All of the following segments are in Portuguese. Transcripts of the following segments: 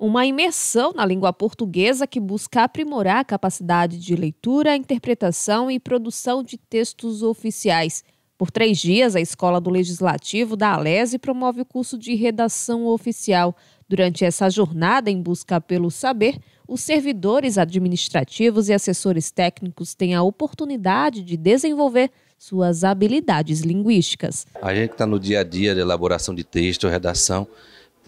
Uma imersão na língua portuguesa que busca aprimorar a capacidade de leitura, interpretação e produção de textos oficiais. Por três dias, a Escola do Legislativo da Alese promove o curso de redação oficial. Durante essa jornada em busca pelo saber, os servidores administrativos e assessores técnicos têm a oportunidade de desenvolver suas habilidades linguísticas. A gente está no dia a dia de elaboração de texto, redação,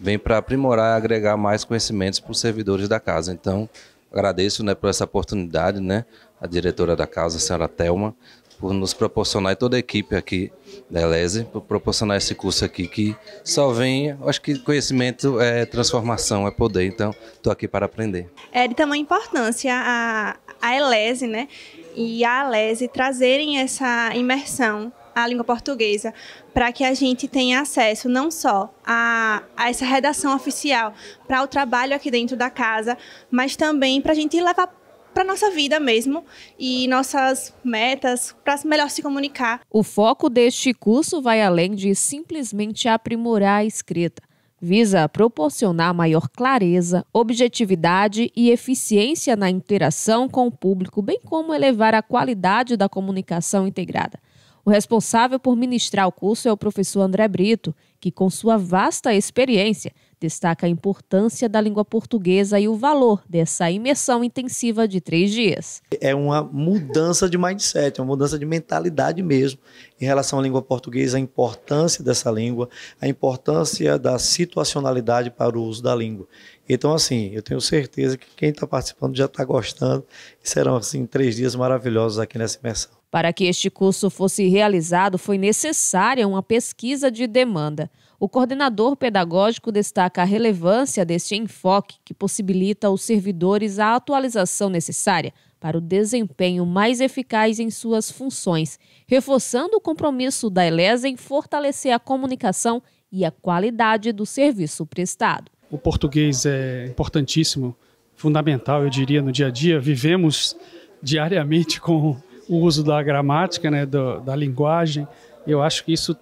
vem para aprimorar e agregar mais conhecimentos para os servidores da casa. Então, agradeço né, por essa oportunidade, né, a diretora da casa, a senhora Thelma, por nos proporcionar, e toda a equipe aqui da ELESE, por proporcionar esse curso aqui, que só vem, acho que conhecimento é transformação, é poder, então estou aqui para aprender. É de tamanha importância a, a ELESE né, e a ALESE trazerem essa imersão a língua portuguesa, para que a gente tenha acesso não só a, a essa redação oficial para o trabalho aqui dentro da casa, mas também para a gente levar para nossa vida mesmo e nossas metas para melhor se comunicar. O foco deste curso vai além de simplesmente aprimorar a escrita visa proporcionar maior clareza, objetividade e eficiência na interação com o público, bem como elevar a qualidade da comunicação integrada. O responsável por ministrar o curso é o professor André Brito, que, com sua vasta experiência, destaca a importância da língua portuguesa e o valor dessa imersão intensiva de três dias. É uma mudança de mindset, uma mudança de mentalidade mesmo em relação à língua portuguesa, a importância dessa língua, a importância da situacionalidade para o uso da língua. Então, assim, eu tenho certeza que quem está participando já está gostando e serão, assim, três dias maravilhosos aqui nessa imersão. Para que este curso fosse realizado, foi necessária uma pesquisa de demanda. O coordenador pedagógico destaca a relevância deste enfoque, que possibilita aos servidores a atualização necessária para o desempenho mais eficaz em suas funções, reforçando o compromisso da ELESA em fortalecer a comunicação e a qualidade do serviço prestado. O português é importantíssimo, fundamental, eu diria, no dia a dia. Vivemos diariamente com o uso da gramática, né, da, da linguagem, eu acho que isso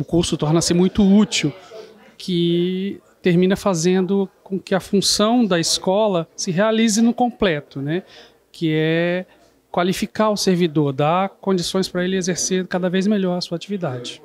o curso torna-se muito útil, que termina fazendo com que a função da escola se realize no completo, né? que é qualificar o servidor, dar condições para ele exercer cada vez melhor a sua atividade.